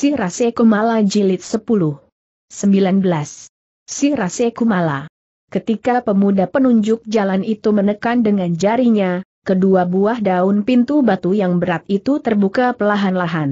Si Rase Kumala Jilid 10. 19. Si Rase Kumala. Ketika pemuda penunjuk jalan itu menekan dengan jarinya, kedua buah daun pintu batu yang berat itu terbuka pelahan lahan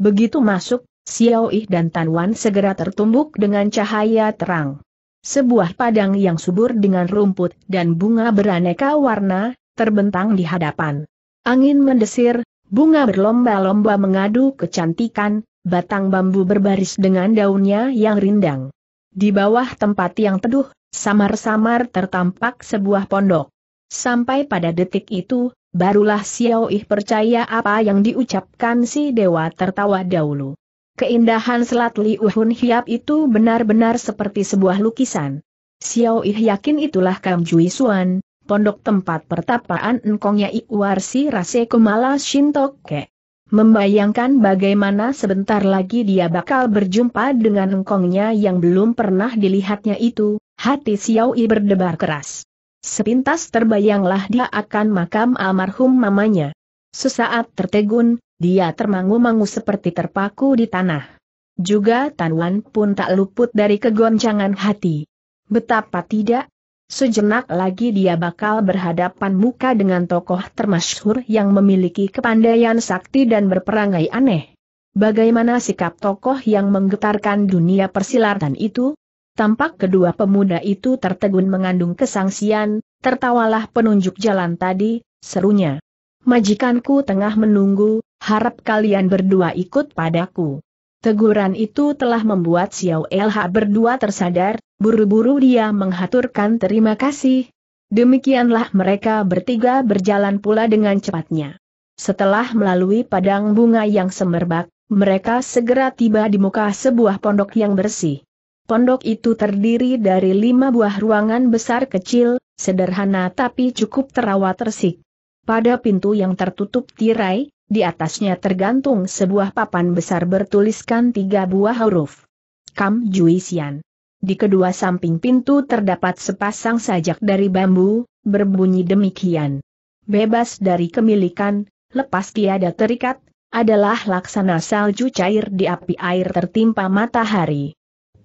Begitu masuk, Xiao Yi dan Tan Wan segera tertumbuk dengan cahaya terang. Sebuah padang yang subur dengan rumput dan bunga beraneka warna, terbentang di hadapan. Angin mendesir, bunga berlomba-lomba mengadu kecantikan, batang bambu berbaris dengan daunnya yang rindang. Di bawah tempat yang teduh, samar-samar tertampak sebuah pondok. Sampai pada detik itu, barulah Xiao Ih percaya apa yang diucapkan si dewa tertawa dahulu. Keindahan Selat Liuhun Hiap itu benar-benar seperti sebuah lukisan. Xiao Ih yakin itulah Kam Jui Suan, pondok tempat pertapaan engkongnya Iwarsi Rase Kumala Shintoke membayangkan bagaimana sebentar lagi dia bakal berjumpa dengan engkongnya yang belum pernah dilihatnya itu, hati Xiao Yi berdebar keras. Sepintas terbayanglah dia akan makam almarhum mamanya. Sesaat tertegun, dia termangu-mangu seperti terpaku di tanah. Juga Tan Wan pun tak luput dari kegoncangan hati. Betapa tidak, Sejenak lagi dia bakal berhadapan muka dengan tokoh termasyhur yang memiliki kepandaian sakti dan berperangai aneh. Bagaimana sikap tokoh yang menggetarkan dunia persilatan itu? Tampak kedua pemuda itu tertegun mengandung kesangsian, tertawalah penunjuk jalan tadi, serunya. Majikanku tengah menunggu, harap kalian berdua ikut padaku. Teguran itu telah membuat Xiao LH berdua tersadar, buru-buru dia menghaturkan terima kasih. Demikianlah mereka bertiga berjalan pula dengan cepatnya. Setelah melalui padang bunga yang semerbak, mereka segera tiba di muka sebuah pondok yang bersih. Pondok itu terdiri dari lima buah ruangan besar kecil, sederhana tapi cukup terawat resik. Pada pintu yang tertutup tirai, di atasnya tergantung sebuah papan besar bertuliskan tiga buah huruf. Kam Juisian. Di kedua samping pintu terdapat sepasang sajak dari bambu, berbunyi demikian. Bebas dari kemilikan, lepas tiada terikat, adalah laksana salju cair di api air tertimpa matahari.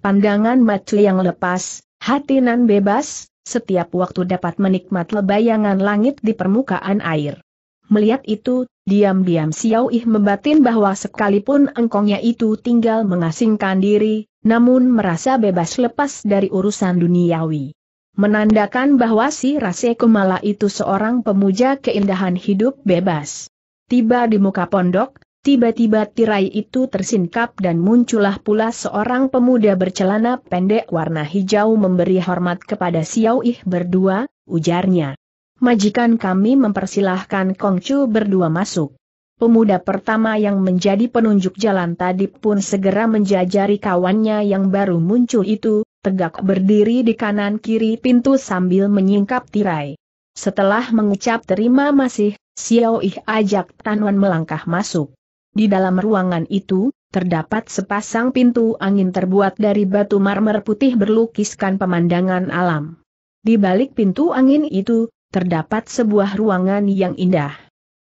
Pandangan matu yang lepas, hati nan bebas, setiap waktu dapat menikmat lebayangan langit di permukaan air. Melihat itu, Diam-diam Xiao Ih membatin bahwa sekalipun engkongnya itu tinggal mengasingkan diri, namun merasa bebas lepas dari urusan duniawi. Menandakan bahwa si Rase Kumala itu seorang pemuja keindahan hidup bebas. Tiba di muka pondok, tiba-tiba tirai itu tersingkap dan muncullah pula seorang pemuda bercelana pendek warna hijau memberi hormat kepada Xiao Ih berdua, ujarnya majikan kami mempersilahkan Kongcu berdua masuk. Pemuda pertama yang menjadi penunjuk jalan tadi pun segera menjajari kawannya yang baru muncul itu, tegak berdiri di kanan kiri pintu sambil menyingkap tirai. Setelah mengucap terima masih, Xiao Ih ajak Tanwan melangkah masuk. Di dalam ruangan itu, terdapat sepasang pintu angin terbuat dari batu marmer putih berlukiskan pemandangan alam. Di balik pintu angin itu, terdapat sebuah ruangan yang indah.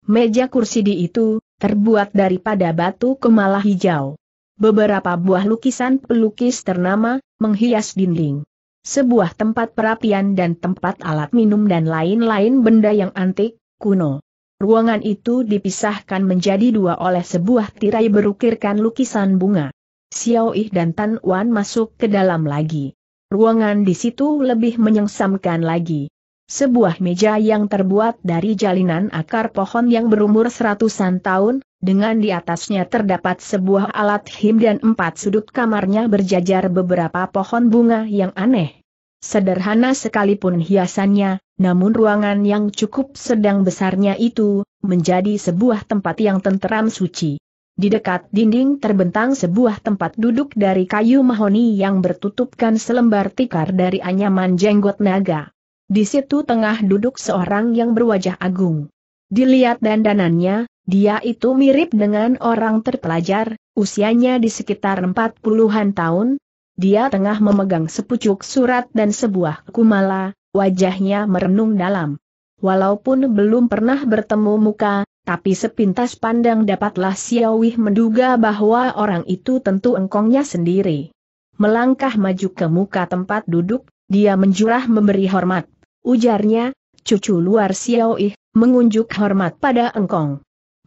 Meja kursi di itu, terbuat daripada batu kemala hijau. Beberapa buah lukisan pelukis ternama, menghias dinding. Sebuah tempat perapian dan tempat alat minum dan lain-lain benda yang antik, kuno. Ruangan itu dipisahkan menjadi dua oleh sebuah tirai berukirkan lukisan bunga. Xiao Yi dan Tan Wan masuk ke dalam lagi. Ruangan di situ lebih menyengsamkan lagi sebuah meja yang terbuat dari jalinan akar pohon yang berumur seratusan tahun, dengan di atasnya terdapat sebuah alat him dan empat sudut kamarnya berjajar beberapa pohon bunga yang aneh. Sederhana sekalipun hiasannya, namun ruangan yang cukup sedang besarnya itu, menjadi sebuah tempat yang tenteram suci. Di dekat dinding terbentang sebuah tempat duduk dari kayu mahoni yang bertutupkan selembar tikar dari anyaman jenggot naga. Di situ tengah duduk seorang yang berwajah agung. Dilihat dandanannya, dia itu mirip dengan orang terpelajar, usianya di sekitar empat puluhan tahun. Dia tengah memegang sepucuk surat dan sebuah kumala, wajahnya merenung dalam. Walaupun belum pernah bertemu muka, tapi sepintas pandang dapatlah Siawih menduga bahwa orang itu tentu engkongnya sendiri. Melangkah maju ke muka tempat duduk, dia menjurah memberi hormat. Ujarnya, cucu luar Ih mengunjuk hormat pada engkong.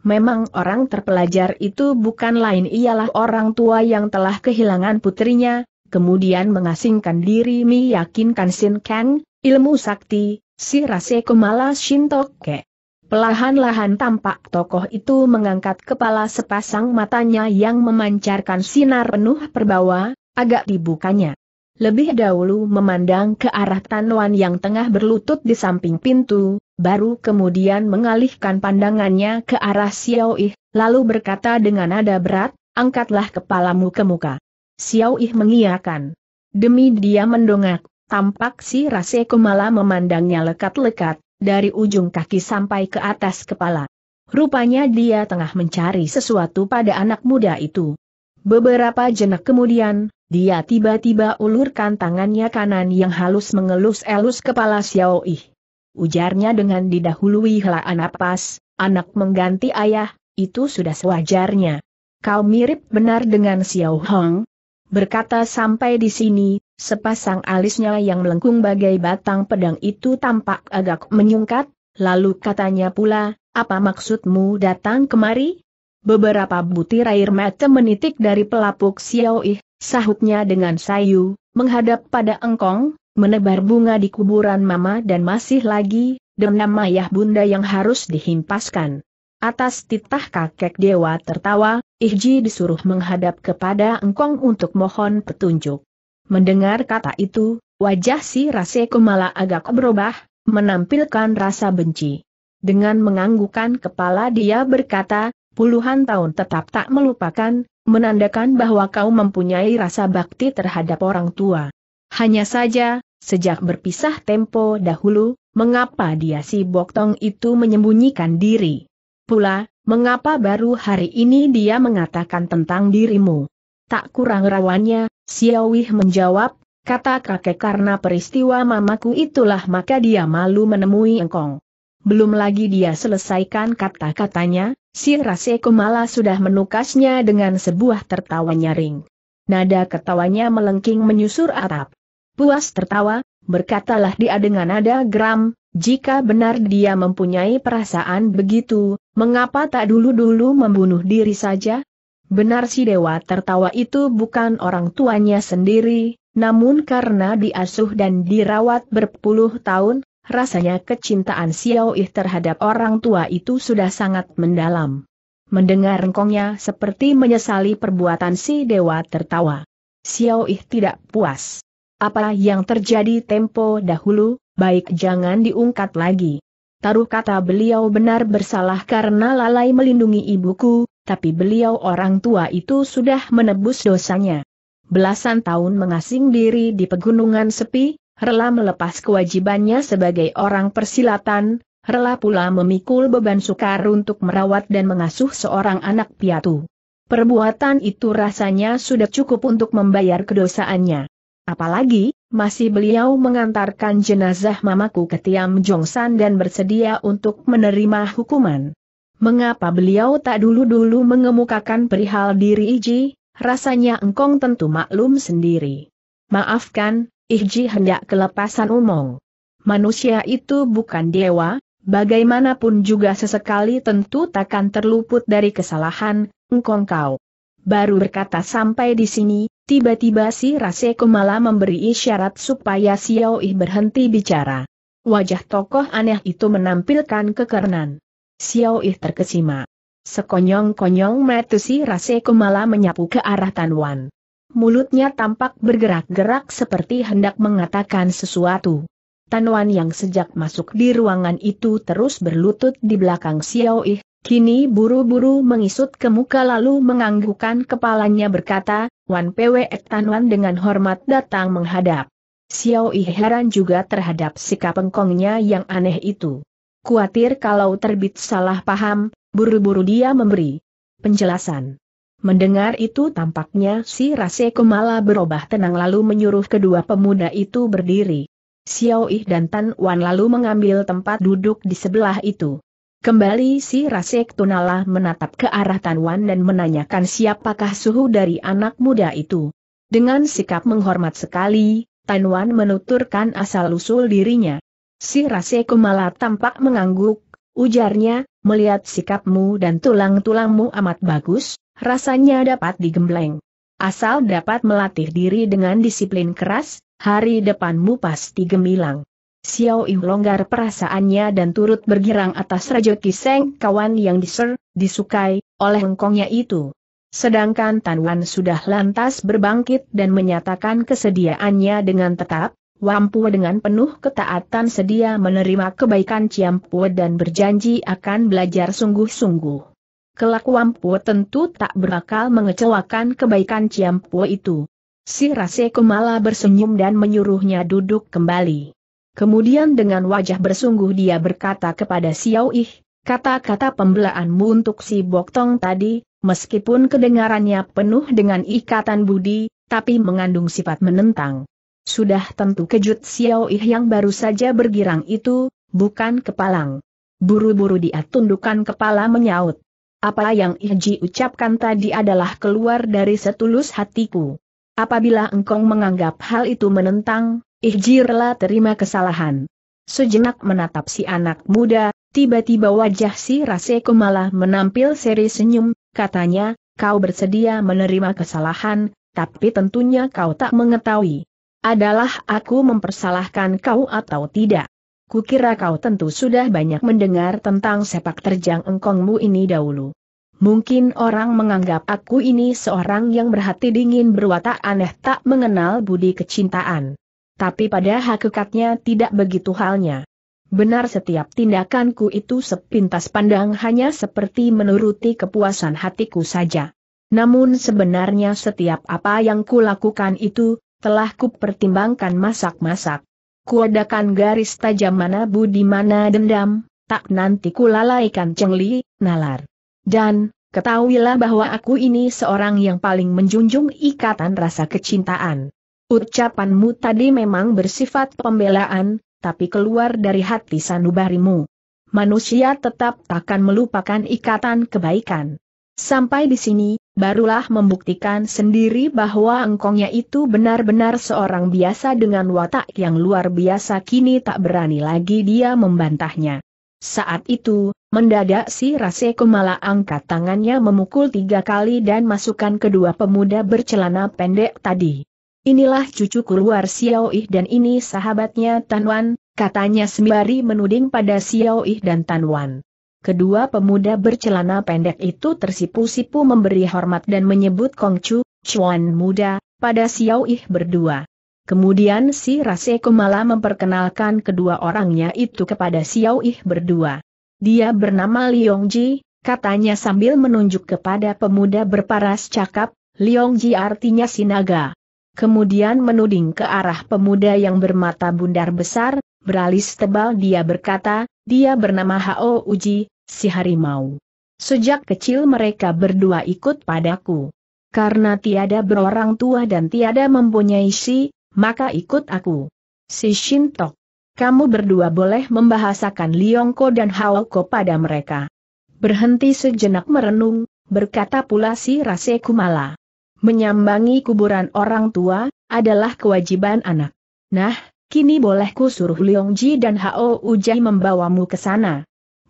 Memang orang terpelajar itu bukan lain ialah orang tua yang telah kehilangan putrinya, kemudian mengasingkan diri meyakinkan Sin Kang, ilmu sakti, si Rase Kumala Shintoke. Pelahan-lahan tampak tokoh itu mengangkat kepala sepasang matanya yang memancarkan sinar penuh perbawa, agak dibukanya lebih dahulu memandang ke arah Tanwan yang tengah berlutut di samping pintu, baru kemudian mengalihkan pandangannya ke arah Xiao Yi, lalu berkata dengan nada berat, angkatlah kepalamu ke muka. Xiao Yi mengiyakan. Demi dia mendongak, tampak si Rase malah memandangnya lekat-lekat, dari ujung kaki sampai ke atas kepala. Rupanya dia tengah mencari sesuatu pada anak muda itu. Beberapa jenak kemudian, dia tiba-tiba ulurkan tangannya kanan yang halus mengelus-elus kepala Xiao Yi. Ujarnya dengan didahului helaan napas, anak mengganti ayah, itu sudah sewajarnya. Kau mirip benar dengan Xiao Hong. Berkata sampai di sini, sepasang alisnya yang melengkung bagai batang pedang itu tampak agak menyungkat, lalu katanya pula, apa maksudmu datang kemari? Beberapa butir air mata menitik dari pelapuk Xiao Yi sahutnya dengan sayu, menghadap pada engkong, menebar bunga di kuburan mama dan masih lagi, dendam ayah bunda yang harus dihimpaskan. Atas titah kakek dewa tertawa, Ihji disuruh menghadap kepada engkong untuk mohon petunjuk. Mendengar kata itu, wajah si Raseko malah agak berubah, menampilkan rasa benci. Dengan menganggukan kepala dia berkata, puluhan tahun tetap tak melupakan, menandakan bahwa kau mempunyai rasa bakti terhadap orang tua. Hanya saja, sejak berpisah tempo dahulu, mengapa dia si Boktong itu menyembunyikan diri? Pula, mengapa baru hari ini dia mengatakan tentang dirimu? Tak kurang rawannya, Siawih menjawab, kata kakek karena peristiwa mamaku itulah maka dia malu menemui engkong. Belum lagi dia selesaikan kata-katanya, Si Raseko malah sudah menukasnya dengan sebuah tertawa nyaring. Nada ketawanya melengking menyusur atap. Puas tertawa, berkatalah dia dengan nada geram, jika benar dia mempunyai perasaan begitu, mengapa tak dulu-dulu membunuh diri saja? Benar si dewa tertawa itu bukan orang tuanya sendiri, namun karena diasuh dan dirawat berpuluh tahun, Rasanya kecintaan Xiao Yi terhadap orang tua itu sudah sangat mendalam. Mendengar rengkongnya seperti menyesali perbuatan si dewa tertawa. Xiao Yi tidak puas. Apa yang terjadi tempo dahulu, baik jangan diungkat lagi. Taruh kata beliau benar bersalah karena lalai melindungi ibuku, tapi beliau orang tua itu sudah menebus dosanya. Belasan tahun mengasing diri di pegunungan sepi, rela melepas kewajibannya sebagai orang persilatan, rela pula memikul beban sukar untuk merawat dan mengasuh seorang anak piatu. Perbuatan itu rasanya sudah cukup untuk membayar kedosaannya. Apalagi, masih beliau mengantarkan jenazah mamaku ke Tiam Jongsan dan bersedia untuk menerima hukuman. Mengapa beliau tak dulu-dulu mengemukakan perihal diri Iji, rasanya engkong tentu maklum sendiri. Maafkan, Ihji hendak kelepasan umong. Manusia itu bukan dewa, bagaimanapun juga sesekali tentu takkan terluput dari kesalahan, engkong kau. Baru berkata sampai di sini, tiba-tiba si Rase malah memberi isyarat supaya Xiao Ih berhenti bicara. Wajah tokoh aneh itu menampilkan kekerenan. Xiao Ih terkesima. Sekonyong-konyong metu si Rase malah menyapu ke arah Tanwan mulutnya tampak bergerak-gerak seperti hendak mengatakan sesuatu. Tanwan yang sejak masuk di ruangan itu terus berlutut di belakang Xiao Yi, kini buru-buru mengisut ke muka lalu menganggukkan kepalanya berkata, Wan Pwe Tanwan dengan hormat datang menghadap. Xiao Yi heran juga terhadap sikap pengkongnya yang aneh itu. Kuatir kalau terbit salah paham, buru-buru dia memberi penjelasan. Mendengar itu tampaknya si Rase Kumala berubah tenang lalu menyuruh kedua pemuda itu berdiri. Xiao Yi dan Tan Wan lalu mengambil tempat duduk di sebelah itu. Kembali si Rasek Tunala menatap ke arah Tan Wan dan menanyakan siapakah suhu dari anak muda itu. Dengan sikap menghormat sekali, Tan Wan menuturkan asal-usul dirinya. Si Rasek tampak mengangguk, ujarnya, melihat sikapmu dan tulang-tulangmu amat bagus, rasanya dapat digembleng. Asal dapat melatih diri dengan disiplin keras, hari depanmu pasti gemilang. Xiao Yu longgar perasaannya dan turut bergirang atas Raja Kiseng kawan yang diser, disukai, oleh hengkongnya itu. Sedangkan Tan Wan sudah lantas berbangkit dan menyatakan kesediaannya dengan tetap, Wampu dengan penuh ketaatan sedia menerima kebaikan Ciampu dan berjanji akan belajar sungguh-sungguh kelak Wampu tentu tak berakal mengecewakan kebaikan Ciampu itu. Si Rase malah bersenyum dan menyuruhnya duduk kembali. Kemudian dengan wajah bersungguh dia berkata kepada Xiao Ih, kata-kata pembelaanmu untuk si Bok Tong tadi, meskipun kedengarannya penuh dengan ikatan budi, tapi mengandung sifat menentang. Sudah tentu kejut Xiao Ih yang baru saja bergirang itu, bukan kepalang. Buru-buru dia tundukkan kepala menyaut. Apa yang Iji ucapkan tadi adalah keluar dari setulus hatiku. Apabila engkong menganggap hal itu menentang, Iji rela terima kesalahan. Sejenak menatap si anak muda, tiba-tiba wajah si Raseko malah menampil seri senyum, katanya, kau bersedia menerima kesalahan, tapi tentunya kau tak mengetahui. Adalah aku mempersalahkan kau atau tidak. Kukira kau tentu sudah banyak mendengar tentang sepak terjang engkongmu ini dahulu. Mungkin orang menganggap aku ini seorang yang berhati dingin berwatak aneh tak mengenal budi kecintaan. Tapi pada hakikatnya tidak begitu halnya. Benar setiap tindakanku itu sepintas pandang hanya seperti menuruti kepuasan hatiku saja. Namun sebenarnya setiap apa yang kulakukan itu, telah kupertimbangkan masak-masak kuadakan garis tajam mana budi mana dendam, tak nanti kulalaikan cengli, nalar. Dan, ketahuilah bahwa aku ini seorang yang paling menjunjung ikatan rasa kecintaan. Ucapanmu tadi memang bersifat pembelaan, tapi keluar dari hati sanubarimu. Manusia tetap takkan melupakan ikatan kebaikan. Sampai di sini, barulah membuktikan sendiri bahwa engkongnya itu benar-benar seorang biasa dengan watak yang luar biasa kini tak berani lagi dia membantahnya. Saat itu, mendadak si Rase Kumala angkat tangannya memukul tiga kali dan masukkan kedua pemuda bercelana pendek tadi. Inilah cucu keluar Xiao Ih dan ini sahabatnya Tan Wan, katanya sembari menuding pada Xiao Ih dan Tan Wan kedua pemuda bercelana pendek itu tersipu-sipu memberi hormat dan menyebut kongcu, Chu, Chuan muda, pada Xiao Ih berdua. Kemudian si Rase malah memperkenalkan kedua orangnya itu kepada Xiao Ih berdua. Dia bernama Liong Ji, katanya sambil menunjuk kepada pemuda berparas cakap, Liong Ji artinya sinaga. Kemudian menuding ke arah pemuda yang bermata bundar besar, beralis tebal dia berkata, dia bernama Hao Uji, si harimau. Sejak kecil mereka berdua ikut padaku. Karena tiada berorang tua dan tiada mempunyai si, maka ikut aku. Si Shintok. Kamu berdua boleh membahasakan Liongko dan Haoko pada mereka. Berhenti sejenak merenung, berkata pula si Rase Kumala. Menyambangi kuburan orang tua, adalah kewajiban anak. Nah, kini bolehku suruh Leongji dan Hao Ujai membawamu ke sana.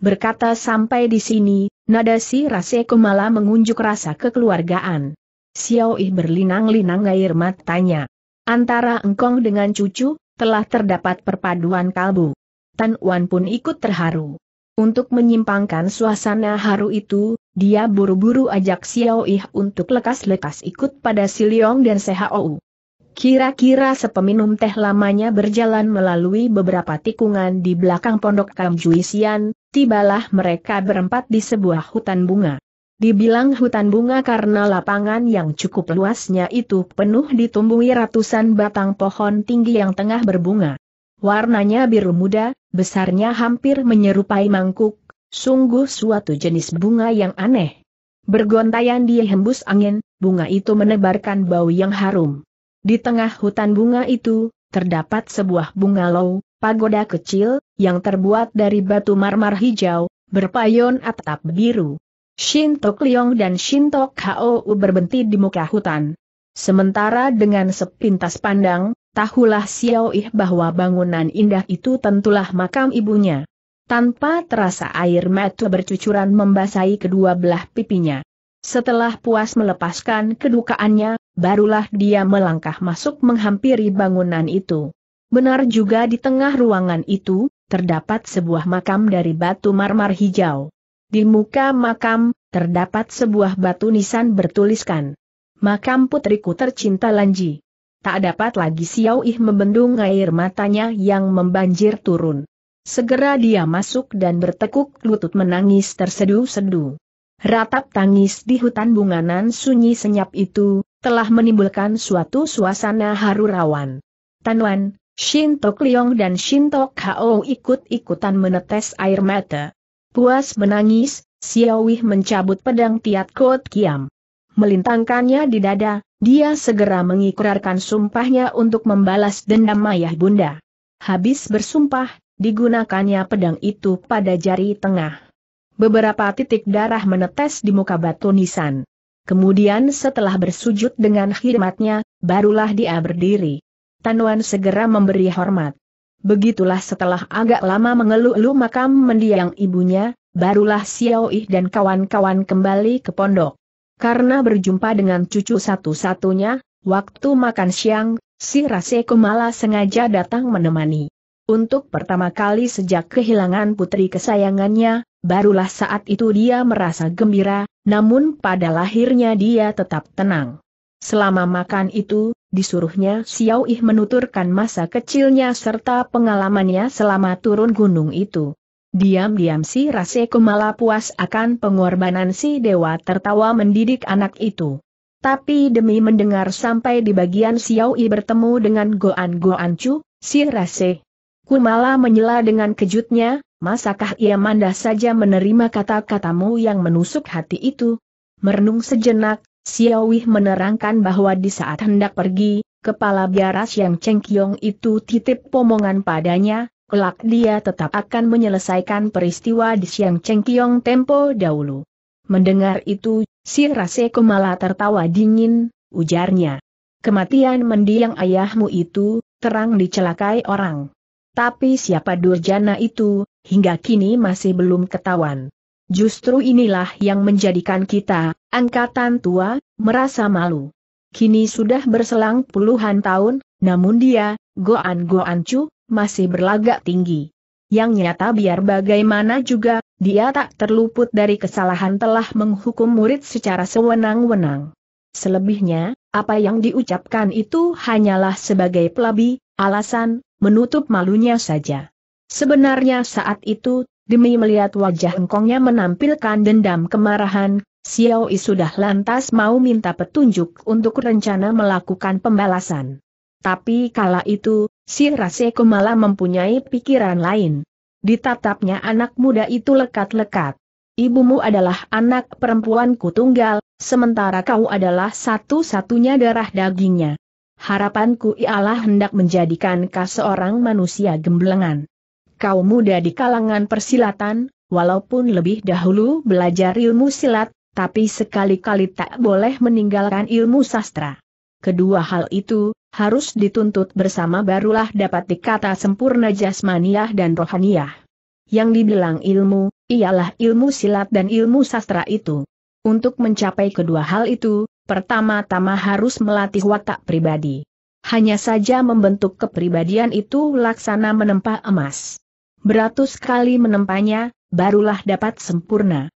Berkata sampai di sini, nada si Raseko malah mengunjuk rasa kekeluargaan. Xiao Yi berlinang-linang air matanya. Antara engkong dengan cucu, telah terdapat perpaduan kalbu. Tan Wan pun ikut terharu. Untuk menyimpangkan suasana haru itu, dia buru-buru ajak Xiao Yi untuk lekas-lekas ikut pada Si Leong dan Sehao. Kira-kira sepeminum teh lamanya berjalan melalui beberapa tikungan di belakang pondok Kamjuisian, tibalah mereka berempat di sebuah hutan bunga. Dibilang hutan bunga karena lapangan yang cukup luasnya itu penuh ditumbuhi ratusan batang pohon tinggi yang tengah berbunga. Warnanya biru muda, besarnya hampir menyerupai mangkuk, sungguh suatu jenis bunga yang aneh. Bergontayan dihembus angin, bunga itu menebarkan bau yang harum. Di tengah hutan bunga itu, terdapat sebuah bungalow, pagoda kecil, yang terbuat dari batu marmer hijau, berpayon atap biru. Shintok Liong dan Shintok Hou berbenti di muka hutan. Sementara dengan sepintas pandang, tahulah Xiao Ih bahwa bangunan indah itu tentulah makam ibunya. Tanpa terasa air mata bercucuran membasahi kedua belah pipinya. Setelah puas melepaskan kedukaannya, barulah dia melangkah masuk menghampiri bangunan itu. Benar juga di tengah ruangan itu, terdapat sebuah makam dari batu marmer hijau. Di muka makam, terdapat sebuah batu nisan bertuliskan. Makam putriku tercinta Lanji. Tak dapat lagi Xiao Yi membendung air matanya yang membanjir turun. Segera dia masuk dan bertekuk lutut menangis terseduh-seduh. Ratap tangis di hutan bunganan sunyi senyap itu, telah menimbulkan suatu suasana haru rawan. Tanwan, Shinto Liong dan Shinto Hao ikut-ikutan menetes air mata. Puas menangis, Xiaowih mencabut pedang Tiat Kot Kiam. Melintangkannya di dada, dia segera mengikrarkan sumpahnya untuk membalas dendam ayah bunda. Habis bersumpah, digunakannya pedang itu pada jari tengah. Beberapa titik darah menetes di muka batu nisan. Kemudian setelah bersujud dengan khidmatnya, barulah dia berdiri. Tanuan segera memberi hormat. Begitulah setelah agak lama mengeluh-eluh makam mendiang ibunya, barulah Xiao Yi dan kawan-kawan kembali ke pondok. Karena berjumpa dengan cucu satu-satunya, waktu makan siang, si Raseko malah sengaja datang menemani. Untuk pertama kali sejak kehilangan putri kesayangannya, barulah saat itu dia merasa gembira, namun pada lahirnya dia tetap tenang. Selama makan itu, disuruhnya Xiao Yi menuturkan masa kecilnya serta pengalamannya selama turun gunung itu. Diam-diam si Rase Kumala puas akan pengorbanan si dewa tertawa mendidik anak itu. Tapi demi mendengar sampai di bagian Xiao Yi bertemu dengan Goan Goan Chu, si Rase. Kumala menyela dengan kejutnya, Masakah ia mandah saja menerima kata-katamu yang menusuk hati itu? Merenung sejenak, Siawih menerangkan bahwa di saat hendak pergi, kepala biaras yang cengkiong itu titip pomongan padanya, kelak dia tetap akan menyelesaikan peristiwa di siang cengkiong tempo dahulu. Mendengar itu, si Rase malah tertawa dingin, ujarnya. Kematian mendiang ayahmu itu, terang dicelakai orang. Tapi siapa durjana itu, hingga kini masih belum ketahuan. Justru inilah yang menjadikan kita, angkatan tua, merasa malu. Kini sudah berselang puluhan tahun, namun dia, Goan Goan masih berlagak tinggi. Yang nyata biar bagaimana juga, dia tak terluput dari kesalahan telah menghukum murid secara sewenang-wenang. Selebihnya, apa yang diucapkan itu hanyalah sebagai pelabi, alasan, menutup malunya saja. Sebenarnya saat itu, demi melihat wajah engkongnya menampilkan dendam kemarahan, Xiao Yi sudah lantas mau minta petunjuk untuk rencana melakukan pembalasan. Tapi kala itu, si Raseko malah mempunyai pikiran lain. Ditatapnya anak muda itu lekat-lekat. Ibumu adalah anak perempuanku tunggal, sementara kau adalah satu-satunya darah dagingnya. Harapanku ialah hendak menjadikan kau seorang manusia gemblengan kaum muda di kalangan persilatan, walaupun lebih dahulu belajar ilmu silat, tapi sekali-kali tak boleh meninggalkan ilmu sastra. Kedua hal itu, harus dituntut bersama barulah dapat dikata sempurna jasmaniah dan rohaniah. Yang dibilang ilmu, ialah ilmu silat dan ilmu sastra itu. Untuk mencapai kedua hal itu, pertama-tama harus melatih watak pribadi. Hanya saja membentuk kepribadian itu laksana menempa emas beratus kali menempanya, barulah dapat sempurna.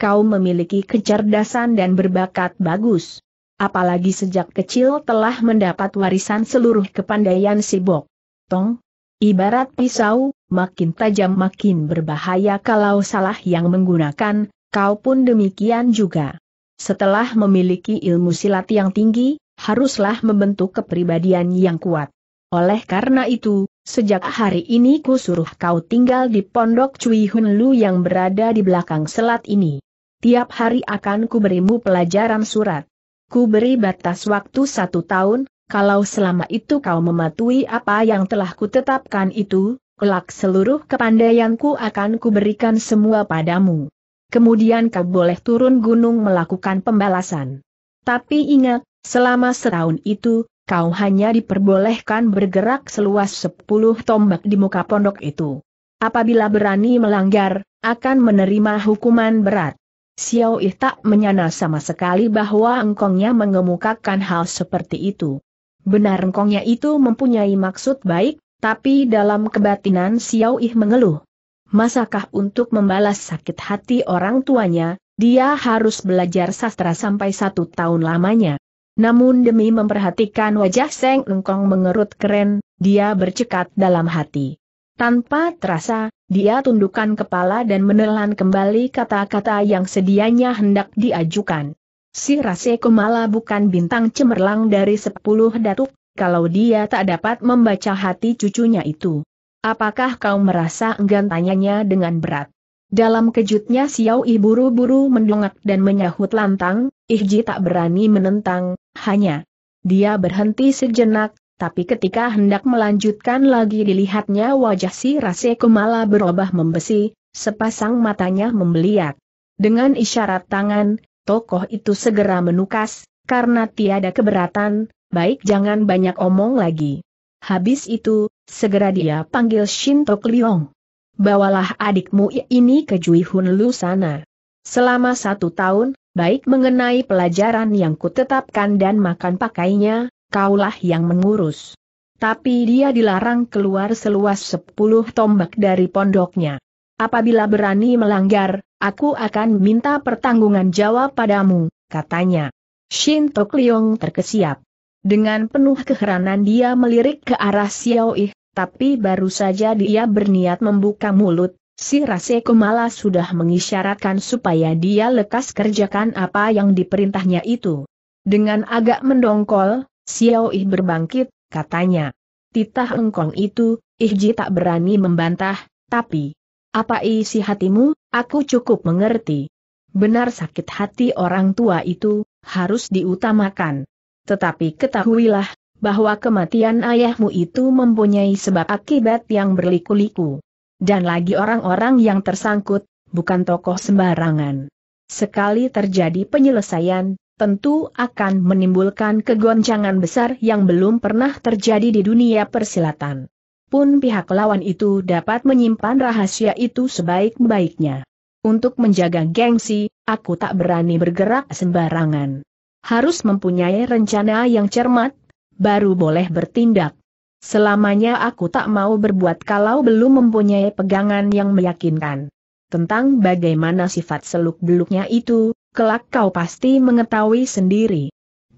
Kau memiliki kecerdasan dan berbakat bagus. Apalagi sejak kecil telah mendapat warisan seluruh kepandaian Si Sibok. Tong, ibarat pisau, makin tajam makin berbahaya kalau salah yang menggunakan, kau pun demikian juga. Setelah memiliki ilmu silat yang tinggi, haruslah membentuk kepribadian yang kuat. Oleh karena itu, sejak hari ini ku suruh kau tinggal di pondok Cui Hun Lu yang berada di belakang selat ini. Tiap hari akan ku berimu pelajaran surat. Ku beri batas waktu satu tahun, kalau selama itu kau mematuhi apa yang telah kutetapkan itu, kelak seluruh kepandaianku akan kuberikan semua padamu. Kemudian kau boleh turun gunung melakukan pembalasan. Tapi ingat, selama setahun itu, kau hanya diperbolehkan bergerak seluas sepuluh tombak di muka pondok itu. Apabila berani melanggar, akan menerima hukuman berat. Xiao Yi tak menyana sama sekali bahwa engkongnya mengemukakan hal seperti itu. Benar engkongnya itu mempunyai maksud baik, tapi dalam kebatinan Xiao Ih mengeluh. Masakah untuk membalas sakit hati orang tuanya, dia harus belajar sastra sampai satu tahun lamanya. Namun demi memperhatikan wajah Seng Engkong mengerut keren, dia bercekat dalam hati. Tanpa terasa, dia tundukkan kepala dan menelan kembali kata-kata yang sedianya hendak diajukan. Si Rase Kumala bukan bintang cemerlang dari sepuluh datuk, kalau dia tak dapat membaca hati cucunya itu. Apakah kau merasa enggan tanyanya dengan berat? Dalam kejutnya Xiao Yi buru-buru mendongak dan menyahut lantang, Ihji tak berani menentang, hanya. Dia berhenti sejenak, tapi ketika hendak melanjutkan lagi dilihatnya wajah si Rase malah berubah membesi, sepasang matanya membeliak. Dengan isyarat tangan, tokoh itu segera menukas, karena tiada keberatan, baik jangan banyak omong lagi. Habis itu, segera dia panggil Shinto Liong bawalah adikmu ini ke Jui Lu sana. Selama satu tahun, baik mengenai pelajaran yang kutetapkan dan makan pakainya, kaulah yang mengurus. Tapi dia dilarang keluar seluas sepuluh tombak dari pondoknya. Apabila berani melanggar, aku akan minta pertanggungan jawab padamu, katanya. Shin Tok Leong terkesiap. Dengan penuh keheranan dia melirik ke arah Xiao Ih, tapi baru saja dia berniat membuka mulut, si Raseko malah sudah mengisyaratkan supaya dia lekas kerjakan apa yang diperintahnya itu. Dengan agak mendongkol, Xiao Ih berbangkit, katanya. Titah engkong itu, Ihji tak berani membantah, tapi... Apa isi hatimu, aku cukup mengerti. Benar sakit hati orang tua itu, harus diutamakan. Tetapi ketahuilah, bahwa kematian ayahmu itu mempunyai sebab akibat yang berliku-liku. Dan lagi orang-orang yang tersangkut, bukan tokoh sembarangan. Sekali terjadi penyelesaian, tentu akan menimbulkan kegoncangan besar yang belum pernah terjadi di dunia persilatan. Pun pihak lawan itu dapat menyimpan rahasia itu sebaik-baiknya. Untuk menjaga gengsi, aku tak berani bergerak sembarangan. Harus mempunyai rencana yang cermat, baru boleh bertindak. Selamanya aku tak mau berbuat kalau belum mempunyai pegangan yang meyakinkan. Tentang bagaimana sifat seluk-beluknya itu, kelak kau pasti mengetahui sendiri.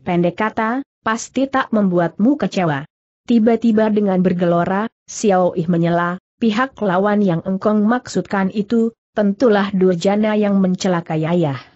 Pendek kata, pasti tak membuatmu kecewa. Tiba-tiba dengan bergelora, Xiao Yi menyela, pihak lawan yang engkong maksudkan itu, tentulah durjana yang mencelakai ayah.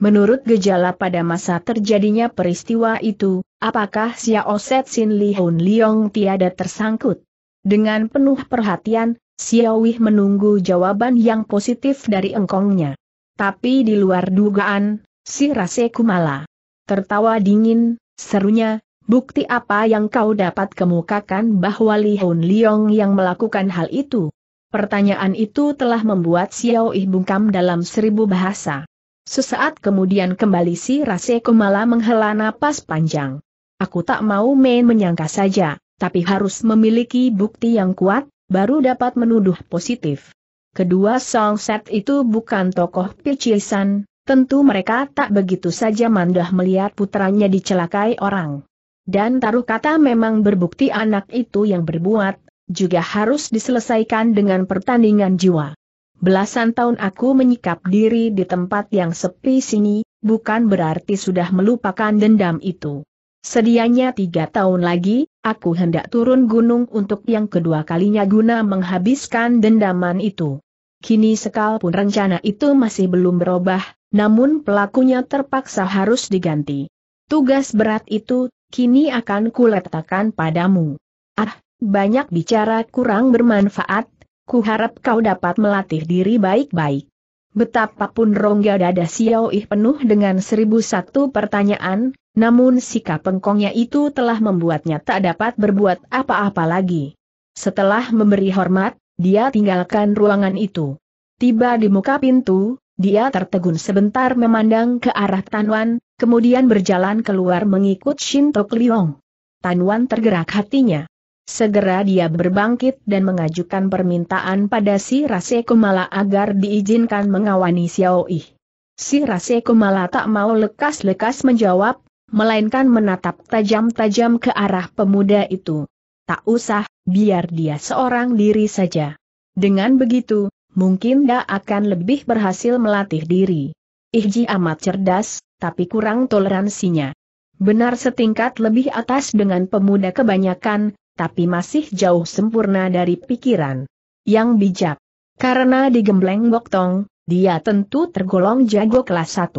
Menurut gejala pada masa terjadinya peristiwa itu, apakah Xiao Set Sin Li Hun Liong tiada tersangkut? Dengan penuh perhatian, Xiao Wei menunggu jawaban yang positif dari engkongnya. Tapi di luar dugaan, si Rase Kumala tertawa dingin, serunya, bukti apa yang kau dapat kemukakan bahwa Li Hun Liong yang melakukan hal itu? Pertanyaan itu telah membuat Xiao Wei bungkam dalam seribu bahasa. Sesaat kemudian kembali si Rase malah menghela napas panjang. Aku tak mau main menyangka saja, tapi harus memiliki bukti yang kuat, baru dapat menuduh positif. Kedua Song Set itu bukan tokoh picisan, tentu mereka tak begitu saja mandah melihat putranya dicelakai orang. Dan taruh kata memang berbukti anak itu yang berbuat, juga harus diselesaikan dengan pertandingan jiwa. Belasan tahun aku menyikap diri di tempat yang sepi sini, bukan berarti sudah melupakan dendam itu. Sedianya tiga tahun lagi, aku hendak turun gunung untuk yang kedua kalinya guna menghabiskan dendaman itu. Kini sekalipun rencana itu masih belum berubah, namun pelakunya terpaksa harus diganti. Tugas berat itu, kini akan kuletakkan padamu. Ah, banyak bicara kurang bermanfaat, Ku harap kau dapat melatih diri baik-baik. Betapapun rongga dada Xiao Ih penuh dengan seribu satu pertanyaan, namun sikap pengkongnya itu telah membuatnya tak dapat berbuat apa-apa lagi. Setelah memberi hormat, dia tinggalkan ruangan itu. Tiba di muka pintu, dia tertegun sebentar memandang ke arah Tanwan, kemudian berjalan keluar mengikut Shinto Liong. Tanwan tergerak hatinya. Segera dia berbangkit dan mengajukan permintaan pada si Rase Kumala agar diizinkan mengawani Xiao Yi. Si Rase Kumala tak mau lekas-lekas menjawab, melainkan menatap tajam-tajam ke arah pemuda itu. Tak usah, biar dia seorang diri saja. Dengan begitu, mungkin dia akan lebih berhasil melatih diri. Ihji amat cerdas, tapi kurang toleransinya. Benar setingkat lebih atas dengan pemuda kebanyakan, tapi masih jauh sempurna dari pikiran yang bijak. Karena digembleng boktong, dia tentu tergolong jago kelas 1.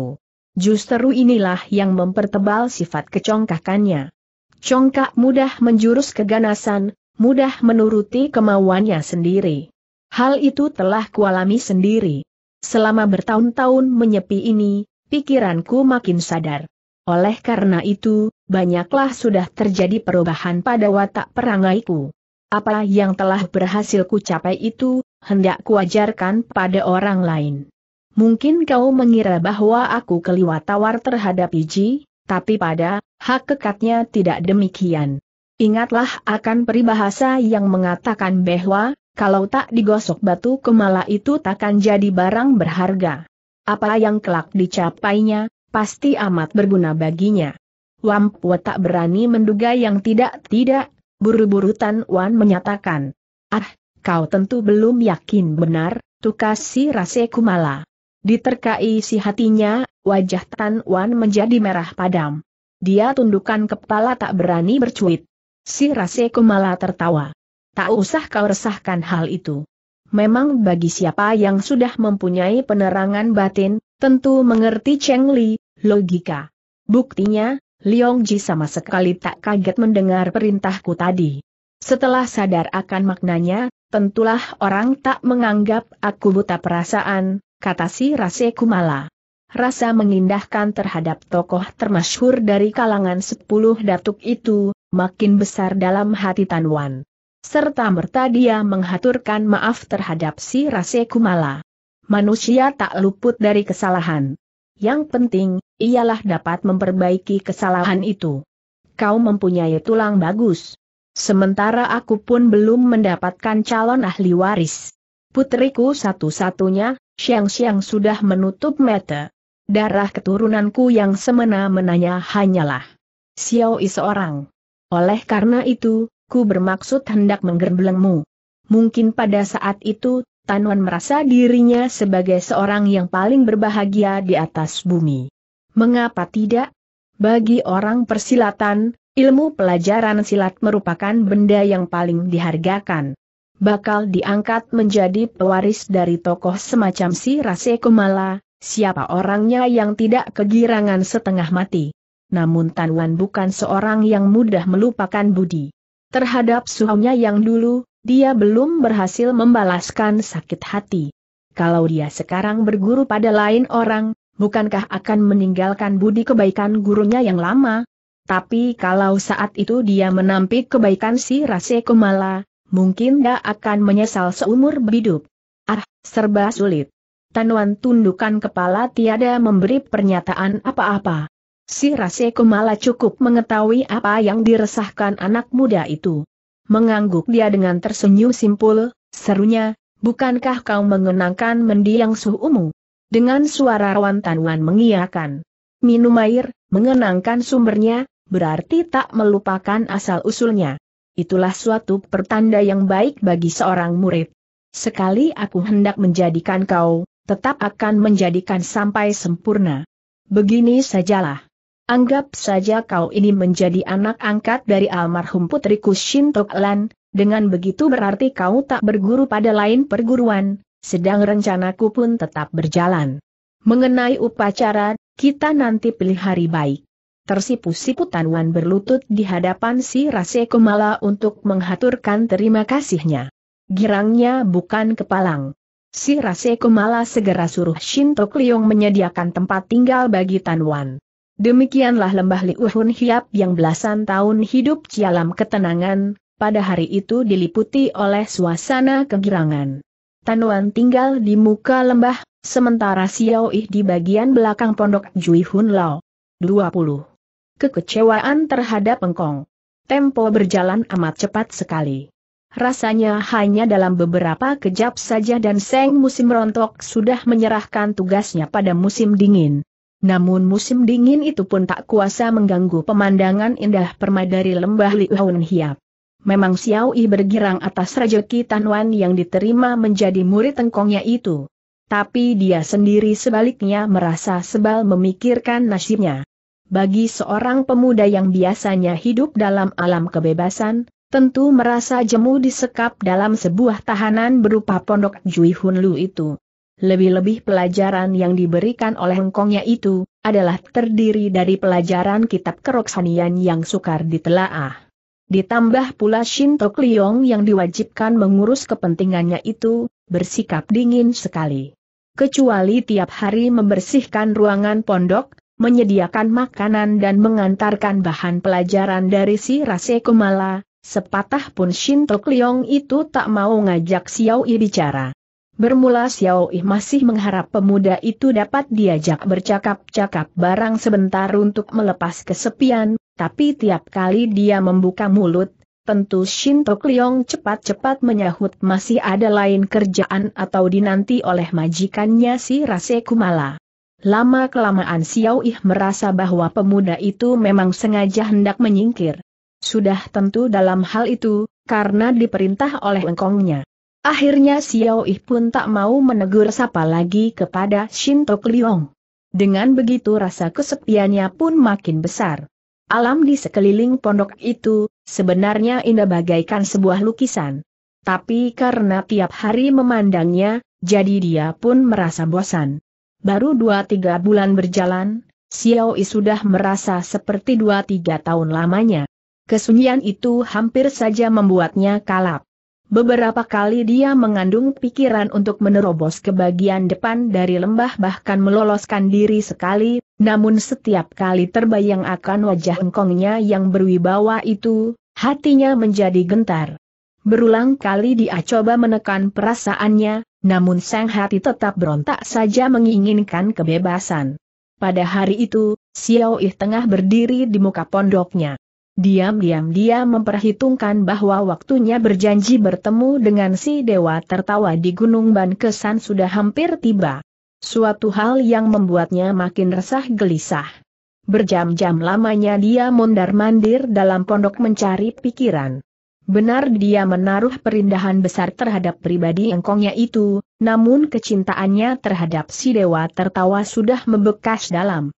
Justru inilah yang mempertebal sifat kecongkakannya. Congkak mudah menjurus keganasan, mudah menuruti kemauannya sendiri. Hal itu telah kualami sendiri. Selama bertahun-tahun menyepi ini, pikiranku makin sadar. Oleh karena itu, banyaklah sudah terjadi perubahan pada watak perangaiku. Apa yang telah berhasil ku capai itu, hendak kuajarkan pada orang lain. Mungkin kau mengira bahwa aku keliwat tawar terhadap Iji, tapi pada, hak kekatnya tidak demikian. Ingatlah akan peribahasa yang mengatakan bahwa, kalau tak digosok batu kemala itu takkan jadi barang berharga. Apa yang kelak dicapainya, pasti amat berguna baginya. Wampu tak berani menduga yang tidak-tidak, buru-buru Tan Wan menyatakan. Ah, kau tentu belum yakin benar, tukas si Rase Kumala. Diterkai si hatinya, wajah Tan Wan menjadi merah padam. Dia tundukkan kepala tak berani bercuit. Si Rase Kumala tertawa. Tak usah kau resahkan hal itu. Memang bagi siapa yang sudah mempunyai penerangan batin, tentu mengerti Cheng Li, logika. Buktinya, Liong Ji sama sekali tak kaget mendengar perintahku tadi. Setelah sadar akan maknanya, tentulah orang tak menganggap aku buta perasaan, kata si Rase Kumala. Rasa mengindahkan terhadap tokoh termasyhur dari kalangan sepuluh datuk itu, makin besar dalam hati Tanwan. Serta merta dia menghaturkan maaf terhadap si Rase Kumala. Manusia tak luput dari kesalahan. Yang penting, ialah dapat memperbaiki kesalahan itu. Kau mempunyai tulang bagus. Sementara aku pun belum mendapatkan calon ahli waris. Putriku satu-satunya, Siang-siang sudah menutup mata. Darah keturunanku yang semena-menanya hanyalah Xiao seorang. Oleh karena itu, ku bermaksud hendak menggerblengmu. Mungkin pada saat itu, Wan merasa dirinya sebagai seorang yang paling berbahagia di atas bumi. Mengapa tidak? Bagi orang persilatan, ilmu pelajaran silat merupakan benda yang paling dihargakan. Bakal diangkat menjadi pewaris dari tokoh semacam si Rase Kumala, siapa orangnya yang tidak kegirangan setengah mati. Namun Tanwan bukan seorang yang mudah melupakan budi. Terhadap suhunya yang dulu, dia belum berhasil membalaskan sakit hati. Kalau dia sekarang berguru pada lain orang, bukankah akan meninggalkan budi kebaikan gurunya yang lama? Tapi kalau saat itu dia menampik kebaikan si Rase Kumala, mungkin dia akan menyesal seumur hidup. Ah, serba sulit. Tanuan tundukan kepala tiada memberi pernyataan apa-apa. Si Rase Kumala cukup mengetahui apa yang diresahkan anak muda itu. Mengangguk dia dengan tersenyum simpul, serunya, bukankah kau mengenangkan mendiang suhumu? Dengan suara Wan Tanwan mengiakan. Minum air, mengenangkan sumbernya, berarti tak melupakan asal-usulnya. Itulah suatu pertanda yang baik bagi seorang murid. Sekali aku hendak menjadikan kau, tetap akan menjadikan sampai sempurna. Begini sajalah. Anggap saja kau ini menjadi anak angkat dari almarhum putriku Shintok Lan, dengan begitu berarti kau tak berguru pada lain perguruan, sedang rencanaku pun tetap berjalan. Mengenai upacara, kita nanti pilih hari baik. Tersipu-sipu Tanwan berlutut di hadapan si Rase Kumala untuk menghaturkan terima kasihnya. Girangnya bukan kepalang. Si Rase Kumala segera suruh Shinto Liong menyediakan tempat tinggal bagi Tanwan. Demikianlah lembah Liuhun Hiap yang belasan tahun hidup cialam ketenangan, pada hari itu diliputi oleh suasana kegirangan. Tanuan tinggal di muka lembah, sementara Xiao Ih di bagian belakang pondok Jui Hun Lao. 20. Kekecewaan terhadap engkong. Tempo berjalan amat cepat sekali. Rasanya hanya dalam beberapa kejap saja dan Seng musim rontok sudah menyerahkan tugasnya pada musim dingin. Namun musim dingin itu pun tak kuasa mengganggu pemandangan indah permadari lembah Liuhun Hiap. Memang Xiao Yi bergirang atas rejeki Tanwan yang diterima menjadi murid tengkongnya itu. Tapi dia sendiri sebaliknya merasa sebal memikirkan nasibnya. Bagi seorang pemuda yang biasanya hidup dalam alam kebebasan, tentu merasa jemu disekap dalam sebuah tahanan berupa pondok Jui Hun Lu itu. Lebih-lebih pelajaran yang diberikan oleh Hongkongnya itu, adalah terdiri dari pelajaran kitab keroksanian yang sukar ditelaah. Ditambah pula Shinto Kliong yang diwajibkan mengurus kepentingannya itu, bersikap dingin sekali. Kecuali tiap hari membersihkan ruangan pondok, menyediakan makanan dan mengantarkan bahan pelajaran dari si Rase Kumala, sepatah pun Shinto Kliong itu tak mau ngajak Xiao Yi bicara. Bermula Xiao Yi masih mengharap pemuda itu dapat diajak bercakap-cakap barang sebentar untuk melepas kesepian, tapi tiap kali dia membuka mulut, tentu Shin Tok Leong cepat-cepat menyahut masih ada lain kerjaan atau dinanti oleh majikannya si Rase Kumala. Lama-kelamaan Xiao Yi merasa bahwa pemuda itu memang sengaja hendak menyingkir. Sudah tentu dalam hal itu, karena diperintah oleh engkongnya. Akhirnya Xiao Yi pun tak mau menegur sapa lagi kepada Tok Leong. Dengan begitu rasa kesepiannya pun makin besar. Alam di sekeliling pondok itu, sebenarnya indah bagaikan sebuah lukisan. Tapi karena tiap hari memandangnya, jadi dia pun merasa bosan. Baru dua tiga bulan berjalan, Xiao Yi sudah merasa seperti dua tiga tahun lamanya. Kesunyian itu hampir saja membuatnya kalap. Beberapa kali dia mengandung pikiran untuk menerobos ke bagian depan dari lembah bahkan meloloskan diri sekali, namun setiap kali terbayang akan wajah engkongnya yang berwibawa itu, hatinya menjadi gentar. Berulang kali dia coba menekan perasaannya, namun sang hati tetap berontak saja menginginkan kebebasan. Pada hari itu, Xiao Yi tengah berdiri di muka pondoknya. Diam-diam dia memperhitungkan bahwa waktunya berjanji bertemu dengan si dewa tertawa di Gunung Ban Kesan sudah hampir tiba. Suatu hal yang membuatnya makin resah gelisah. Berjam-jam lamanya dia mondar-mandir dalam pondok mencari pikiran. Benar dia menaruh perindahan besar terhadap pribadi engkongnya itu, namun kecintaannya terhadap si dewa tertawa sudah membekas dalam.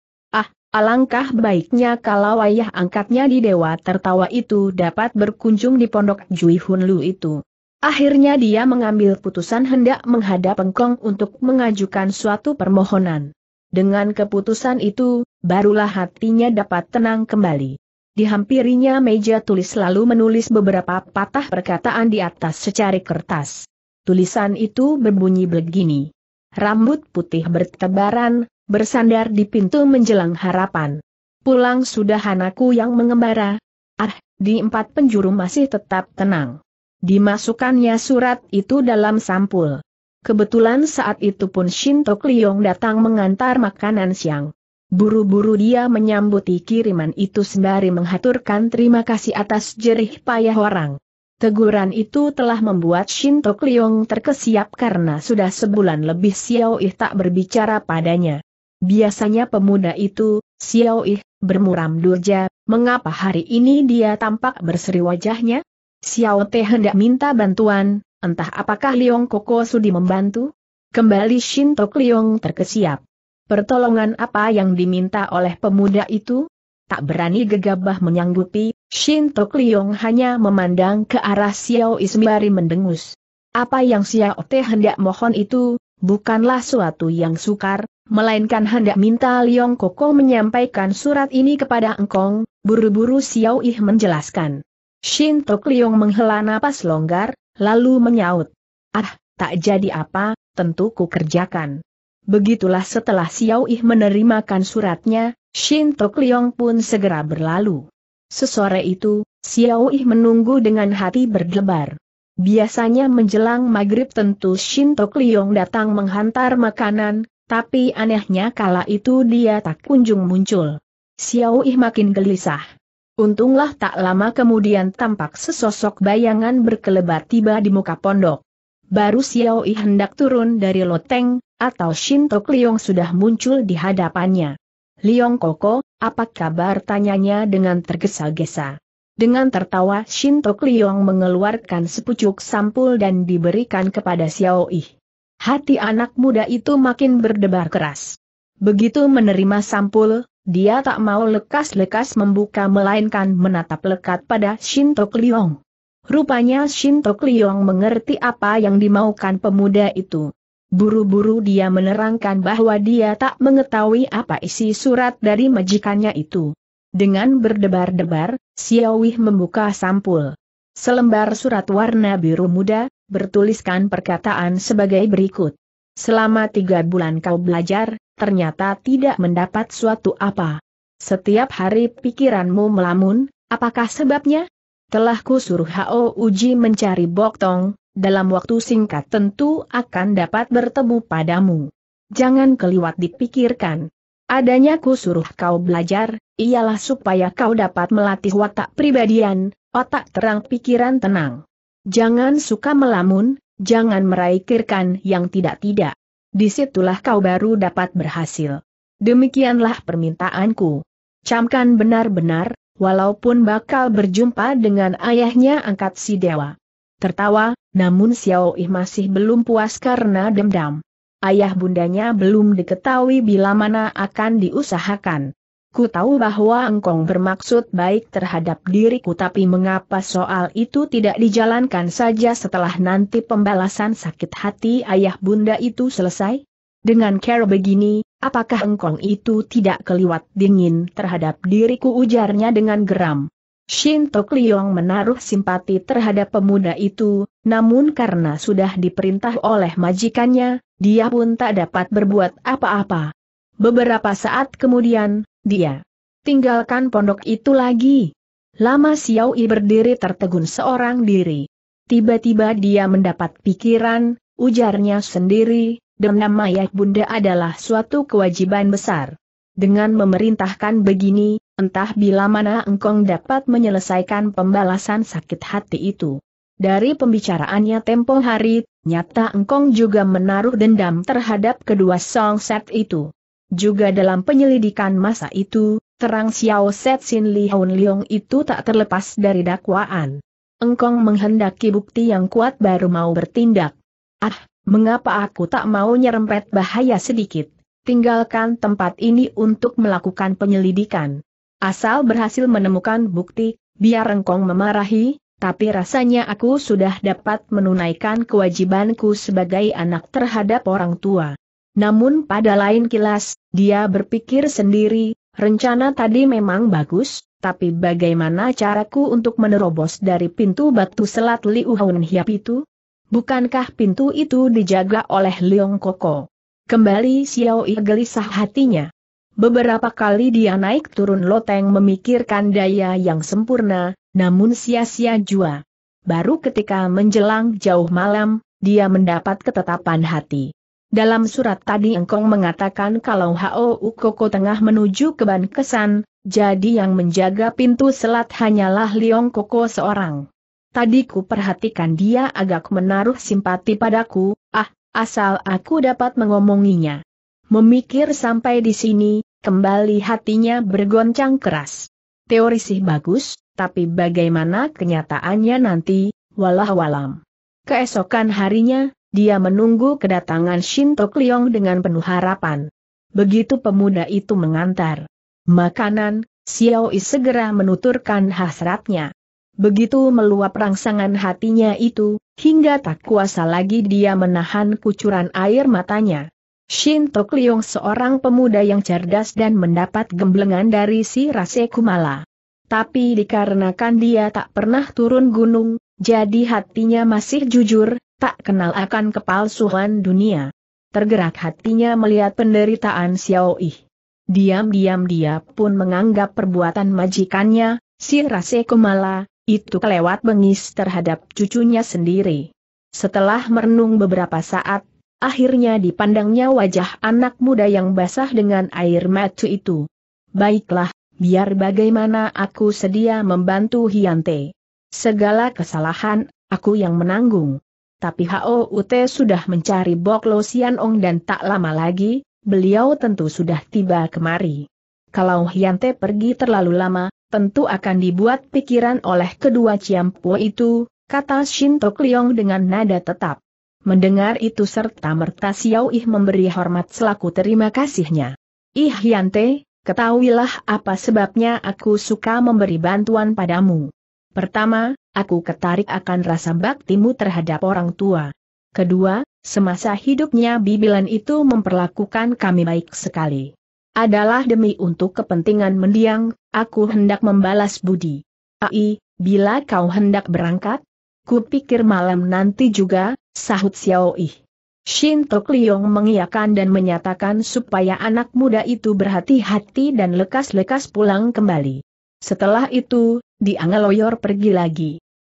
Alangkah baiknya kalau ayah angkatnya di Dewa Tertawa itu dapat berkunjung di pondok Jui Lu itu. Akhirnya dia mengambil putusan hendak menghadap Engkong untuk mengajukan suatu permohonan. Dengan keputusan itu, barulah hatinya dapat tenang kembali. Dihampirinya meja tulis lalu menulis beberapa patah perkataan di atas secari kertas. Tulisan itu berbunyi begini. Rambut putih bertebaran, bersandar di pintu menjelang harapan. Pulang sudah anakku yang mengembara. Ah, di empat penjuru masih tetap tenang. Dimasukkannya surat itu dalam sampul. Kebetulan saat itu pun Shinto Kliong datang mengantar makanan siang. Buru-buru dia menyambuti kiriman itu sembari menghaturkan terima kasih atas jerih payah orang. Teguran itu telah membuat Shinto Kliong terkesiap karena sudah sebulan lebih Xiao Ih tak berbicara padanya. Biasanya pemuda itu, Xiao Yi, bermuram durja, mengapa hari ini dia tampak berseri wajahnya? Xiao Te hendak minta bantuan, entah apakah Liong Koko Sudi membantu? Kembali Shintok Liong terkesiap. Pertolongan apa yang diminta oleh pemuda itu? Tak berani gegabah menyanggupi, Shintok Liong hanya memandang ke arah Xiao Ismari mendengus. Apa yang Xiao Te hendak mohon itu, bukanlah suatu yang sukar, melainkan hendak minta Liong Koko menyampaikan surat ini kepada Engkong, buru-buru Xiao Ih menjelaskan. Shin Tok Liong menghela napas longgar, lalu menyaut. Ah, tak jadi apa, tentu ku kerjakan. Begitulah setelah Xiao Ih menerimakan suratnya, Shin Tok Liong pun segera berlalu. Sesore itu, Xiao Ih menunggu dengan hati berdebar. Biasanya menjelang maghrib tentu Shinto Kliong datang menghantar makanan, tapi anehnya kala itu dia tak kunjung muncul. Xiao Yi makin gelisah. Untunglah tak lama kemudian tampak sesosok bayangan berkelebat tiba di muka pondok. Baru Xiao Yi hendak turun dari loteng, atau Shinto Kliong sudah muncul di hadapannya. Liong Koko, apa kabar tanyanya dengan tergesa-gesa. Dengan tertawa Shinto Liong mengeluarkan sepucuk sampul dan diberikan kepada Xiao Yi. Hati anak muda itu makin berdebar keras. Begitu menerima sampul, dia tak mau lekas-lekas membuka melainkan menatap lekat pada Shinto Liong. Rupanya Shinto Liong mengerti apa yang dimaukan pemuda itu. Buru-buru dia menerangkan bahwa dia tak mengetahui apa isi surat dari majikannya itu. Dengan berdebar-debar, Wei membuka sampul. Selembar surat warna biru muda, bertuliskan perkataan sebagai berikut. Selama tiga bulan kau belajar, ternyata tidak mendapat suatu apa. Setiap hari pikiranmu melamun, apakah sebabnya? Telah ku suruh Hao Uji mencari Boktong, dalam waktu singkat tentu akan dapat bertemu padamu. Jangan keliwat dipikirkan. Adanya ku suruh kau belajar, ialah supaya kau dapat melatih watak pribadian, otak terang pikiran tenang. Jangan suka melamun, jangan meraikirkan yang tidak-tidak. Disitulah kau baru dapat berhasil. Demikianlah permintaanku. Camkan benar-benar, walaupun bakal berjumpa dengan ayahnya angkat si dewa. Tertawa, namun Xiao Yi masih belum puas karena dendam. Ayah bundanya belum diketahui bila mana akan diusahakan. Ku tahu bahwa engkong bermaksud baik terhadap diriku tapi mengapa soal itu tidak dijalankan saja setelah nanti pembalasan sakit hati ayah bunda itu selesai? Dengan cara begini, apakah engkong itu tidak keliwat dingin terhadap diriku ujarnya dengan geram? Shin Tok Liong menaruh simpati terhadap pemuda itu, namun karena sudah diperintah oleh majikannya, dia pun tak dapat berbuat apa-apa. Beberapa saat kemudian, dia tinggalkan pondok itu lagi. Lama Xiao Yi berdiri tertegun seorang diri. Tiba-tiba dia mendapat pikiran, ujarnya sendiri, dendam mayat bunda adalah suatu kewajiban besar. Dengan memerintahkan begini, entah bila mana engkong dapat menyelesaikan pembalasan sakit hati itu. Dari pembicaraannya tempo hari, nyata engkong juga menaruh dendam terhadap kedua song itu. Juga dalam penyelidikan masa itu, terang Xiao Setsin Haun Liong itu tak terlepas dari dakwaan. Engkong menghendaki bukti yang kuat baru mau bertindak. Ah, mengapa aku tak mau nyerempet bahaya sedikit? Tinggalkan tempat ini untuk melakukan penyelidikan. Asal berhasil menemukan bukti, biar Engkong memarahi, tapi rasanya aku sudah dapat menunaikan kewajibanku sebagai anak terhadap orang tua. Namun pada lain kilas, dia berpikir sendiri, rencana tadi memang bagus, tapi bagaimana caraku untuk menerobos dari pintu batu selat Liu Haun Hiap itu? Bukankah pintu itu dijaga oleh Leong Koko? Kembali Xiao Yi gelisah hatinya. Beberapa kali dia naik turun loteng memikirkan daya yang sempurna, namun sia-sia jua. Baru ketika menjelang jauh malam, dia mendapat ketetapan hati. Dalam surat tadi Engkong mengatakan kalau Hao Ukoko tengah menuju ke Ban Kesan, jadi yang menjaga pintu selat hanyalah Liong Koko seorang. Tadi ku perhatikan dia agak menaruh simpati padaku, ah, asal aku dapat mengomonginya. Memikir sampai di sini, kembali hatinya bergoncang keras. Teori sih bagus, tapi bagaimana kenyataannya nanti, walah walam. Keesokan harinya, dia menunggu kedatangan Shinto Kliong dengan penuh harapan. Begitu pemuda itu mengantar makanan, Yi segera menuturkan hasratnya. Begitu meluap rangsangan hatinya itu, hingga tak kuasa lagi dia menahan kucuran air matanya. Shin Tok Leong seorang pemuda yang cerdas dan mendapat gemblengan dari si Rase Kumala. Tapi dikarenakan dia tak pernah turun gunung, jadi hatinya masih jujur, tak kenal akan kepalsuan dunia. Tergerak hatinya melihat penderitaan Xiao Yi. Diam-diam dia pun menganggap perbuatan majikannya, si Rase Kumala, itu kelewat bengis terhadap cucunya sendiri. Setelah merenung beberapa saat, akhirnya dipandangnya wajah anak muda yang basah dengan air mata itu. Baiklah, biar bagaimana aku sedia membantu Hyante. Segala kesalahan, aku yang menanggung. Tapi HOUT sudah mencari Bok Lo Sian Ong dan tak lama lagi, beliau tentu sudah tiba kemari. Kalau Hyante pergi terlalu lama, tentu akan dibuat pikiran oleh kedua Ciampo itu, kata Shinto Kliong dengan nada tetap. Mendengar itu serta merta Xiao Ih memberi hormat selaku terima kasihnya. Ih Hyante, ketahuilah apa sebabnya aku suka memberi bantuan padamu. Pertama, aku ketarik akan rasa baktimu terhadap orang tua. Kedua, semasa hidupnya bibilan itu memperlakukan kami baik sekali. Adalah demi untuk kepentingan mendiang, aku hendak membalas budi. Ai, bila kau hendak berangkat? Kupikir malam nanti juga, sahut Xiao Ih. Shin Tok Liong mengiyakan dan menyatakan supaya anak muda itu berhati-hati dan lekas-lekas pulang kembali. Setelah itu, dia pergi lagi.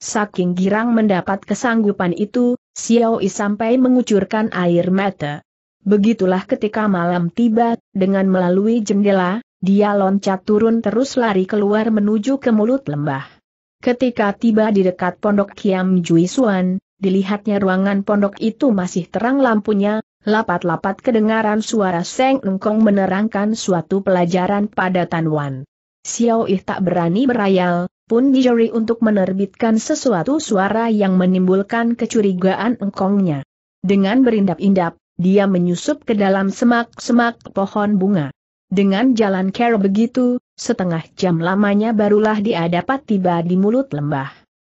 Saking girang mendapat kesanggupan itu, Xiao Yi sampai mengucurkan air mata. Begitulah ketika malam tiba, dengan melalui jendela, dia loncat turun terus lari keluar menuju ke mulut lembah. Ketika tiba di dekat pondok Kiam Jui Suan, dilihatnya ruangan pondok itu masih terang lampunya, lapat-lapat kedengaran suara Seng Nungkong menerangkan suatu pelajaran pada Tan Wan. Xiao Yi tak berani berayal, pun dijeri untuk menerbitkan sesuatu suara yang menimbulkan kecurigaan engkongnya. Dengan berindap-indap, dia menyusup ke dalam semak-semak pohon bunga. Dengan jalan care begitu, setengah jam lamanya barulah dia dapat tiba di mulut lembah.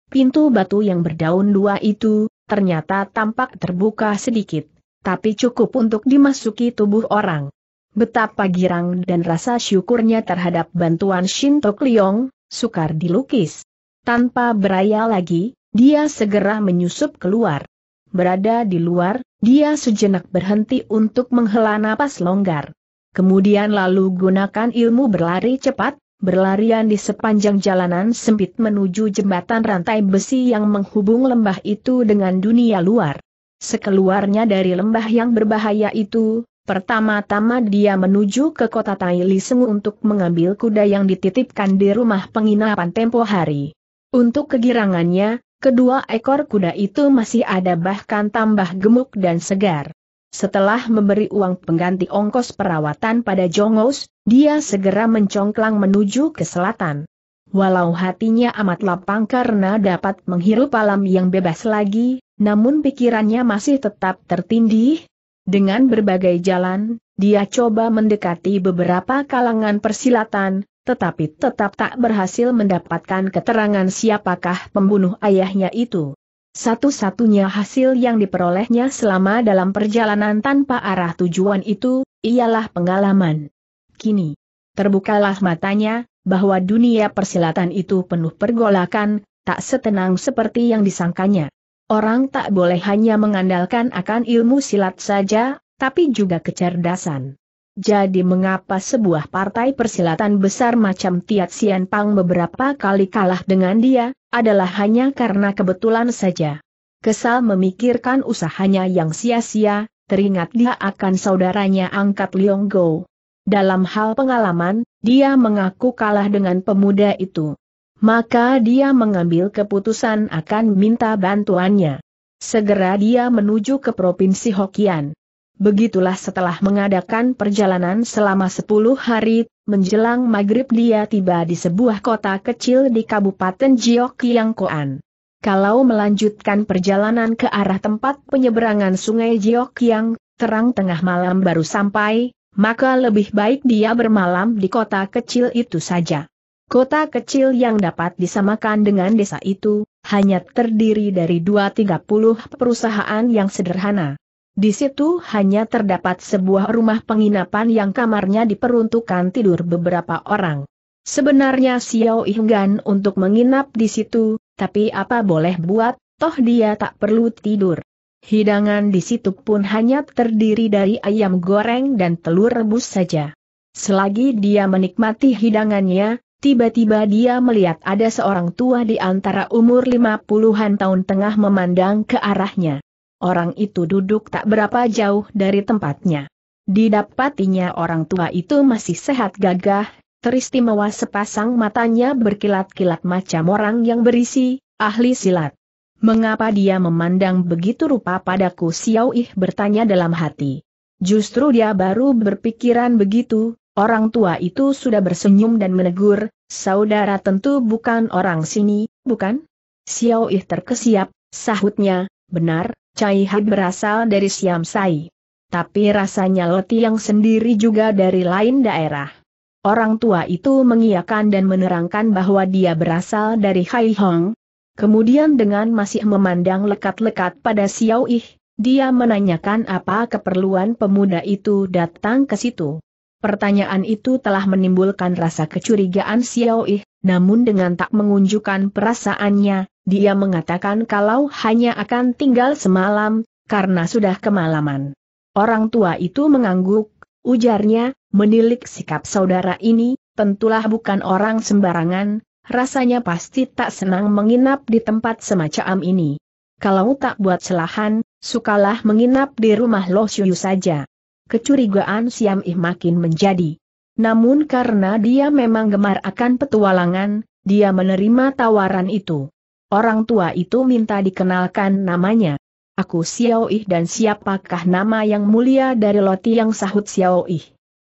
Pintu batu yang berdaun dua itu, ternyata tampak terbuka sedikit, tapi cukup untuk dimasuki tubuh orang. Betapa girang dan rasa syukurnya terhadap bantuan Shinto Kliung, sukar dilukis. Tanpa beraya lagi, dia segera menyusup keluar. Berada di luar, dia sejenak berhenti untuk menghela napas longgar. Kemudian lalu gunakan ilmu berlari cepat, berlarian di sepanjang jalanan sempit menuju jembatan rantai besi yang menghubung lembah itu dengan dunia luar. Sekeluarnya dari lembah yang berbahaya itu, Pertama-tama dia menuju ke kota Taili Sengu untuk mengambil kuda yang dititipkan di rumah penginapan tempo hari. Untuk kegirangannya, kedua ekor kuda itu masih ada bahkan tambah gemuk dan segar. Setelah memberi uang pengganti ongkos perawatan pada Jongos, dia segera mencongklang menuju ke selatan. Walau hatinya amat lapang karena dapat menghirup alam yang bebas lagi, namun pikirannya masih tetap tertindih, dengan berbagai jalan, dia coba mendekati beberapa kalangan persilatan, tetapi tetap tak berhasil mendapatkan keterangan siapakah pembunuh ayahnya itu. Satu-satunya hasil yang diperolehnya selama dalam perjalanan tanpa arah tujuan itu, ialah pengalaman. Kini, terbukalah matanya, bahwa dunia persilatan itu penuh pergolakan, tak setenang seperti yang disangkanya. Orang tak boleh hanya mengandalkan akan ilmu silat saja, tapi juga kecerdasan. Jadi mengapa sebuah partai persilatan besar macam Tiat Sian Pang beberapa kali kalah dengan dia, adalah hanya karena kebetulan saja. Kesal memikirkan usahanya yang sia-sia, teringat dia akan saudaranya angkat Leong Go. Dalam hal pengalaman, dia mengaku kalah dengan pemuda itu maka dia mengambil keputusan akan minta bantuannya. Segera dia menuju ke Provinsi Hokian. Begitulah setelah mengadakan perjalanan selama 10 hari, menjelang maghrib dia tiba di sebuah kota kecil di Kabupaten Jiokyangkoan. Kalau melanjutkan perjalanan ke arah tempat penyeberangan sungai Jiokyang, terang tengah malam baru sampai, maka lebih baik dia bermalam di kota kecil itu saja. Kota kecil yang dapat disamakan dengan desa itu, hanya terdiri dari 2-30 perusahaan yang sederhana. Di situ hanya terdapat sebuah rumah penginapan yang kamarnya diperuntukkan tidur beberapa orang. Sebenarnya Xiao Ihgan untuk menginap di situ, tapi apa boleh buat, toh dia tak perlu tidur. Hidangan di situ pun hanya terdiri dari ayam goreng dan telur rebus saja. Selagi dia menikmati hidangannya, Tiba-tiba dia melihat ada seorang tua di antara umur lima puluhan tahun tengah memandang ke arahnya. Orang itu duduk tak berapa jauh dari tempatnya. Didapatinya orang tua itu masih sehat gagah, teristimewa sepasang matanya berkilat-kilat macam orang yang berisi, ahli silat. Mengapa dia memandang begitu rupa padaku Xiao Ih bertanya dalam hati. Justru dia baru berpikiran begitu, Orang tua itu sudah bersenyum dan menegur, saudara tentu bukan orang sini, bukan? Xiao Ih terkesiap, sahutnya, benar, Cai Had berasal dari Siam Sai. Tapi rasanya Loti yang sendiri juga dari lain daerah. Orang tua itu mengiyakan dan menerangkan bahwa dia berasal dari Hai Hong. Kemudian dengan masih memandang lekat-lekat pada Xiao Ih, dia menanyakan apa keperluan pemuda itu datang ke situ. Pertanyaan itu telah menimbulkan rasa kecurigaan Xiao Yi, namun dengan tak mengunjukkan perasaannya, dia mengatakan kalau hanya akan tinggal semalam, karena sudah kemalaman. Orang tua itu mengangguk, ujarnya, menilik sikap saudara ini, tentulah bukan orang sembarangan, rasanya pasti tak senang menginap di tempat semacam ini. Kalau tak buat selahan, sukalah menginap di rumah Lo Xiu saja kecurigaan Siam Ih makin menjadi. Namun karena dia memang gemar akan petualangan, dia menerima tawaran itu. Orang tua itu minta dikenalkan namanya. Aku Xiao Ih dan siapakah nama yang mulia dari Loti yang sahut Xiao Ih.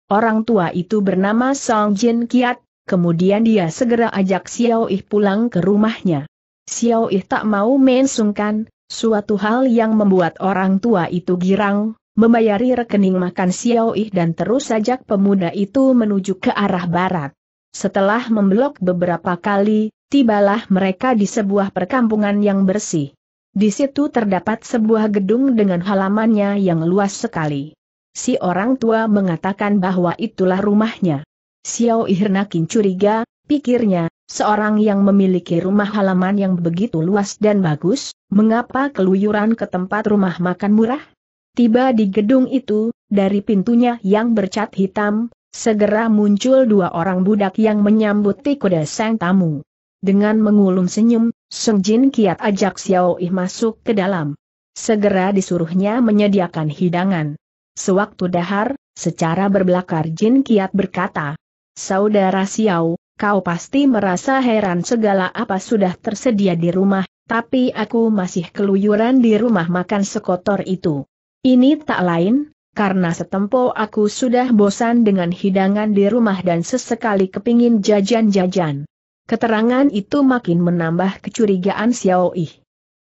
Orang tua itu bernama Song Jin Kiat, kemudian dia segera ajak Xiao Ih pulang ke rumahnya. Xiao Ih tak mau mensungkan, suatu hal yang membuat orang tua itu girang, membayari rekening makan Xiao Yi dan terus sajak pemuda itu menuju ke arah barat. Setelah memblok beberapa kali, tibalah mereka di sebuah perkampungan yang bersih. Di situ terdapat sebuah gedung dengan halamannya yang luas sekali. Si orang tua mengatakan bahwa itulah rumahnya. Xiao Ihnakin curiga, pikirnya, seorang yang memiliki rumah halaman yang begitu luas dan bagus, mengapa keluyuran ke tempat rumah makan murah? Tiba di gedung itu, dari pintunya yang bercat hitam, segera muncul dua orang budak yang menyambut kuda sang tamu. Dengan mengulung senyum, Sung Jin kiat ajak Xiao Yi masuk ke dalam. Segera disuruhnya menyediakan hidangan. Sewaktu dahar, secara berbelakar Jin kiat berkata, Saudara Xiao, kau pasti merasa heran segala apa sudah tersedia di rumah, tapi aku masih keluyuran di rumah makan sekotor itu. Ini tak lain, karena setempo aku sudah bosan dengan hidangan di rumah dan sesekali kepingin jajan-jajan. Keterangan itu makin menambah kecurigaan Xiao Yi.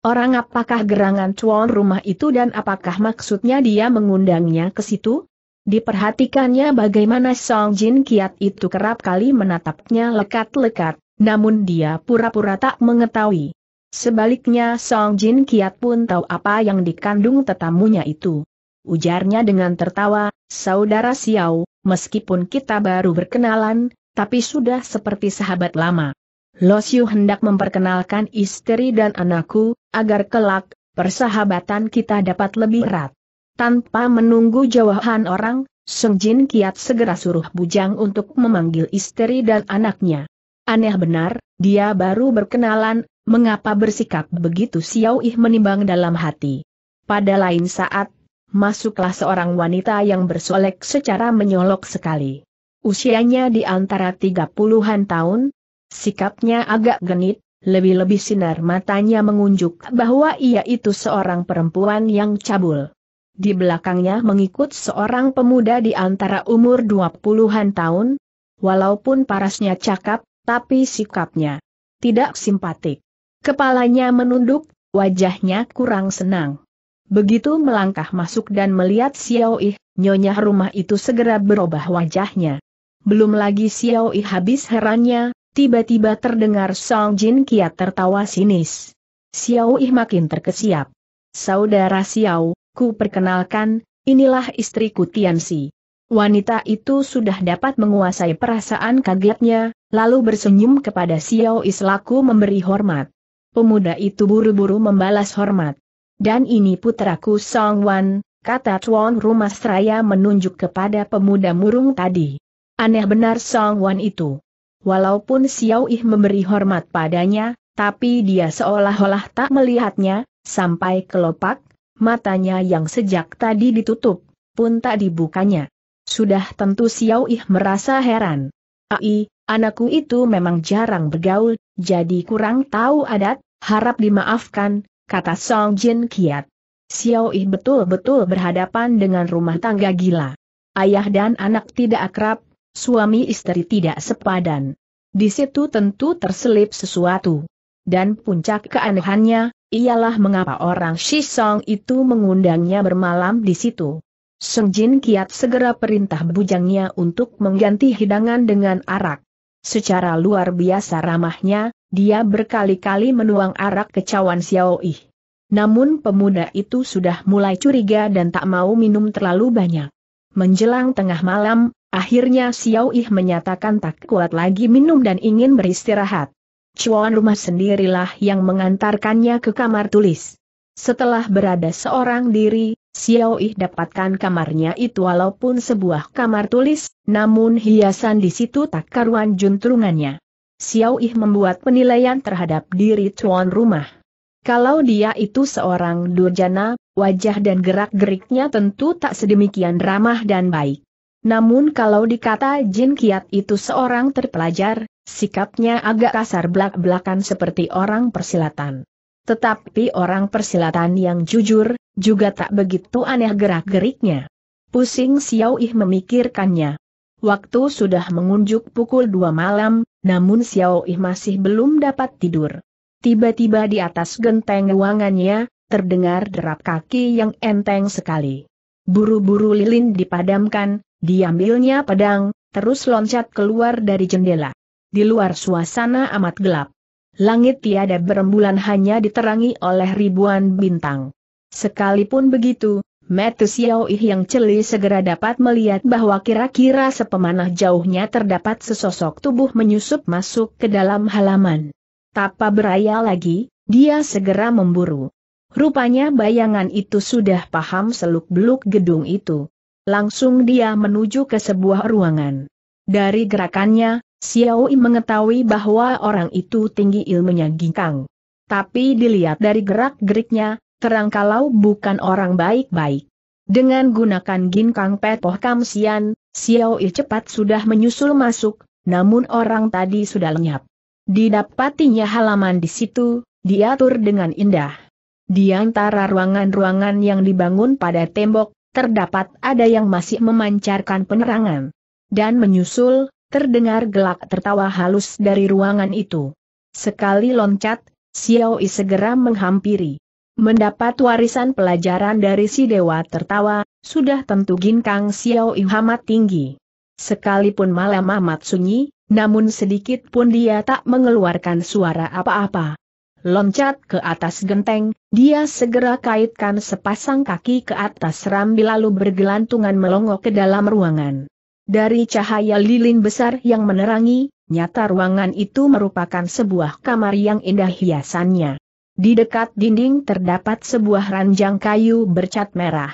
Orang apakah gerangan tuan rumah itu dan apakah maksudnya dia mengundangnya ke situ? Diperhatikannya bagaimana Song Jin Kiat itu kerap kali menatapnya lekat-lekat, namun dia pura-pura tak mengetahui. Sebaliknya Song Jin Kiat pun tahu apa yang dikandung tetamunya itu. Ujarnya dengan tertawa, Saudara Xiao, meskipun kita baru berkenalan, tapi sudah seperti sahabat lama. Lo Xiu hendak memperkenalkan istri dan anakku, agar kelak, persahabatan kita dapat lebih erat. Tanpa menunggu jawaban orang, Song Jin Kiat segera suruh bujang untuk memanggil istri dan anaknya. Aneh benar, dia baru berkenalan, mengapa bersikap begitu Xiao Ih menimbang dalam hati. Pada lain saat, masuklah seorang wanita yang bersolek secara menyolok sekali. Usianya di antara tiga puluhan tahun, sikapnya agak genit, lebih-lebih sinar matanya mengunjuk bahwa ia itu seorang perempuan yang cabul. Di belakangnya mengikut seorang pemuda di antara umur dua puluhan tahun, walaupun parasnya cakap, tapi sikapnya tidak simpatik. Kepalanya menunduk, wajahnya kurang senang. Begitu melangkah masuk dan melihat Xiao Yi, nyonya rumah itu segera berubah wajahnya. Belum lagi Xiao Yi habis herannya, tiba-tiba terdengar Song Jin kiat tertawa sinis. Xiao Yi makin terkesiap. Saudara Xiao, ku perkenalkan, inilah istriku Tiansi. Wanita itu sudah dapat menguasai perasaan kagetnya, lalu bersenyum kepada Xiao Yi selaku memberi hormat. Pemuda itu buru-buru membalas hormat. Dan ini putraku Song Wan, kata tuan rumah seraya menunjuk kepada pemuda murung tadi. Aneh benar Song Wan itu. Walaupun Xiao Ih memberi hormat padanya, tapi dia seolah-olah tak melihatnya, sampai kelopak, matanya yang sejak tadi ditutup, pun tak dibukanya. Sudah tentu Xiao Ih merasa heran. Ai, anakku itu memang jarang bergaul, jadi kurang tahu adat, Harap dimaafkan, kata Song Jin Kiat. Xiao Yi betul-betul berhadapan dengan rumah tangga gila. Ayah dan anak tidak akrab, suami istri tidak sepadan. Di situ tentu terselip sesuatu. Dan puncak keanehannya, ialah mengapa orang Shi Song itu mengundangnya bermalam di situ. Song Jin Kiat segera perintah bujangnya untuk mengganti hidangan dengan arak. Secara luar biasa ramahnya, dia berkali-kali menuang arak ke cawan Xiao Yi. Namun pemuda itu sudah mulai curiga dan tak mau minum terlalu banyak. Menjelang tengah malam, akhirnya Xiao Yi menyatakan tak kuat lagi minum dan ingin beristirahat. Cuan rumah sendirilah yang mengantarkannya ke kamar tulis. Setelah berada seorang diri, Xiao Yi dapatkan kamarnya itu walaupun sebuah kamar tulis, namun hiasan di situ tak karuan juntrungannya. Xiao Ih membuat penilaian terhadap diri tuan rumah. Kalau dia itu seorang durjana, wajah dan gerak-geriknya tentu tak sedemikian ramah dan baik. Namun kalau dikata Jin Kiat itu seorang terpelajar, sikapnya agak kasar belak-belakan seperti orang persilatan. Tetapi orang persilatan yang jujur, juga tak begitu aneh gerak-geriknya. Pusing Xiao Ih memikirkannya. Waktu sudah mengunjuk pukul dua malam, namun Xiao Ih masih belum dapat tidur. Tiba-tiba di atas genteng ruangannya, terdengar derap kaki yang enteng sekali. Buru-buru lilin dipadamkan, diambilnya pedang, terus loncat keluar dari jendela. Di luar suasana amat gelap. Langit tiada berembulan hanya diterangi oleh ribuan bintang. Sekalipun begitu, Metu Xiao Yi yang celi segera dapat melihat bahwa kira-kira sepemanah jauhnya terdapat sesosok tubuh menyusup masuk ke dalam halaman. Tapa beraya lagi, dia segera memburu. Rupanya bayangan itu sudah paham seluk-beluk gedung itu. Langsung dia menuju ke sebuah ruangan. Dari gerakannya, Xiao Yi mengetahui bahwa orang itu tinggi ilmunya ginkang. Tapi dilihat dari gerak-geriknya, Terang kalau bukan orang baik-baik. Dengan gunakan ginkang petoh kamsian, Xiao I cepat sudah menyusul masuk, namun orang tadi sudah lenyap. Didapatinya halaman di situ, diatur dengan indah. Di antara ruangan-ruangan yang dibangun pada tembok, terdapat ada yang masih memancarkan penerangan. Dan menyusul, terdengar gelak tertawa halus dari ruangan itu. Sekali loncat, Xiao I segera menghampiri. Mendapat warisan pelajaran dari si dewa tertawa, sudah tentu Ginkang Xiao Yu tinggi. Sekalipun malam amat sunyi, namun sedikit pun dia tak mengeluarkan suara apa-apa. Loncat ke atas genteng, dia segera kaitkan sepasang kaki ke atas rambi lalu bergelantungan melongo ke dalam ruangan. Dari cahaya lilin besar yang menerangi, nyata ruangan itu merupakan sebuah kamar yang indah hiasannya. Di dekat dinding terdapat sebuah ranjang kayu bercat merah.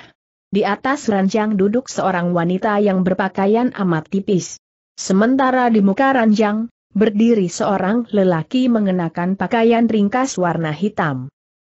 Di atas ranjang duduk seorang wanita yang berpakaian amat tipis. Sementara di muka ranjang, berdiri seorang lelaki mengenakan pakaian ringkas warna hitam.